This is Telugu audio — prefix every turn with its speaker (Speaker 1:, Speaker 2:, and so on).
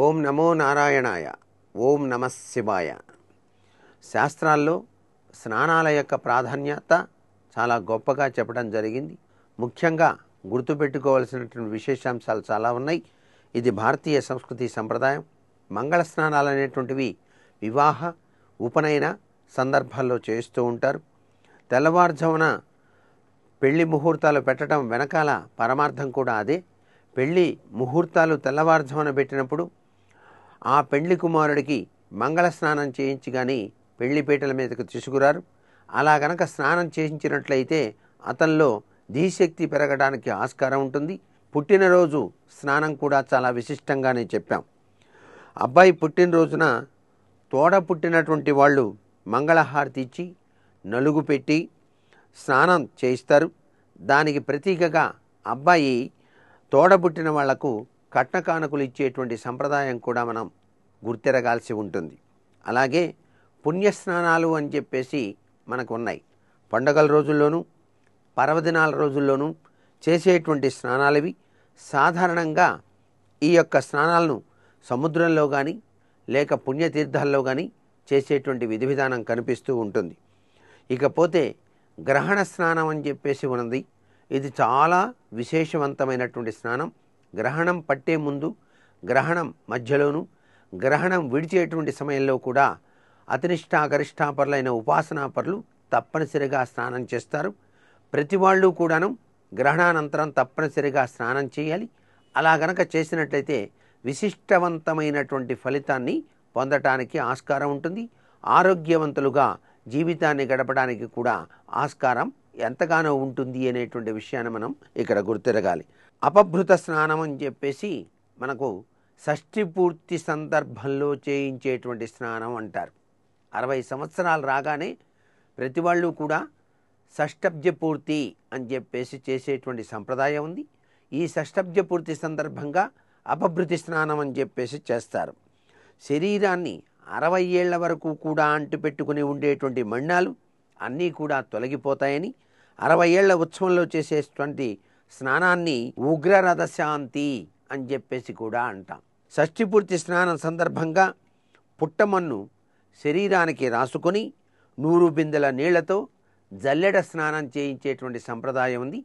Speaker 1: ఓం నమో నారాయణాయ ఓం నమ శివాయ శాస్త్రాల్లో స్నానాల యొక్క ప్రాధాన్యత చాలా గొప్పగా చెప్పడం జరిగింది ముఖ్యంగా గుర్తుపెట్టుకోవాల్సినటువంటి విశేషాంశాలు చాలా ఉన్నాయి ఇది భారతీయ సంస్కృతి సంప్రదాయం మంగళ స్నానాలు అనేటువంటివి వివాహ ఉపనయన సందర్భాల్లో చేస్తూ ఉంటారు తెల్లవారుజామున పెళ్లి ముహూర్తాలు పెట్టడం వెనకాల పరమార్థం కూడా అదే పెళ్లి ముహూర్తాలు తెల్లవారుజామున పెట్టినప్పుడు ఆ పెళ్లి కుమారుడికి మంగళ స్నానం కానీ పెళ్లిపేటల మీదకు తీసుకురారు అలా గనక స్నానం చేయించినట్లయితే అతనిలో ధీశక్తి పెరగడానికి ఆస్కారం ఉంటుంది పుట్టినరోజు స్నానం కూడా చాలా విశిష్టంగానే చెప్పాం అబ్బాయి పుట్టినరోజున తోడ పుట్టినటువంటి వాళ్ళు మంగళహారతి ఇచ్చి నలుగు పెట్టి స్నానం చేయిస్తారు దానికి ప్రతీకగా అబ్బాయి తోడబుట్టిన వాళ్లకు కట్న కానుకలు ఇచ్చేటువంటి సంప్రదాయం కూడా మనం గుర్తిరగాల్సి ఉంటుంది అలాగే పుణ్యస్నానాలు అని చెప్పేసి మనకు ఉన్నాయి పండుగల రోజుల్లోనూ పర్వదినాల రోజుల్లోనూ చేసేటువంటి స్నానాలవి సాధారణంగా ఈ యొక్క స్నానాలను సముద్రంలో కానీ లేక పుణ్యతీర్థాల్లో కానీ చేసేటువంటి విధి విధానం కనిపిస్తూ ఉంటుంది ఇకపోతే గ్రహణ స్నానం అని చెప్పేసి ఉన్నది ఇది చాలా విశేషవంతమైనటువంటి స్నానం గ్రహణం పట్టే ముందు గ్రహణం మధ్యలోనూ గ్రహణం విడిచేటువంటి సమయంలో కూడా అతినిష్ట గరిష్టాపరులైన ఉపాసనాపరులు తప్పనిసరిగా స్నానం చేస్తారు ప్రతి వాళ్ళు కూడాను గ్రహణానంతరం తప్పనిసరిగా స్నానం చేయాలి అలా గనక చేసినట్లయితే విశిష్టవంతమైనటువంటి ఫలితాన్ని పొందటానికి ఆస్కారం ఉంటుంది ఆరోగ్యవంతులుగా జీవితాన్ని గడపడానికి కూడా ఆస్కారం ఎంతగానో ఉంటుంది అనేటువంటి విషయాన్ని మనం ఇక్కడ గుర్తిరగాలి అపభృత స్నానం అని చెప్పేసి మనకు షష్ఠి పూర్తి సందర్భంలో చేయించేటువంటి స్నానం అంటారు అరవై సంవత్సరాలు రాగానే ప్రతి వాళ్ళు కూడా షష్టబ్జ పూర్తి అని చెప్పేసి చేసేటువంటి సంప్రదాయం ఉంది ఈ షష్టబ్జ పూర్తి సందర్భంగా అపభృతి స్నానం అని చెప్పేసి చేస్తారు శరీరాన్ని అరవై ఏళ్ల వరకు కూడా అంటుపెట్టుకుని ఉండేటువంటి మండాలు అన్నీ కూడా తొలగిపోతాయని అరవై ఏళ్ల ఉత్సవంలో చేసేటువంటి స్నానాన్ని ఉగ్రరథశాంతి అని చెప్పేసి కూడా అంటాం షష్ఠిపూర్తి స్నానం సందర్భంగా పుట్టమన్ను శరీరానికి రాసుకొని నూరు బిందెల నీళ్లతో జల్లెడ స్నానం చేయించేటువంటి సంప్రదాయం ఉంది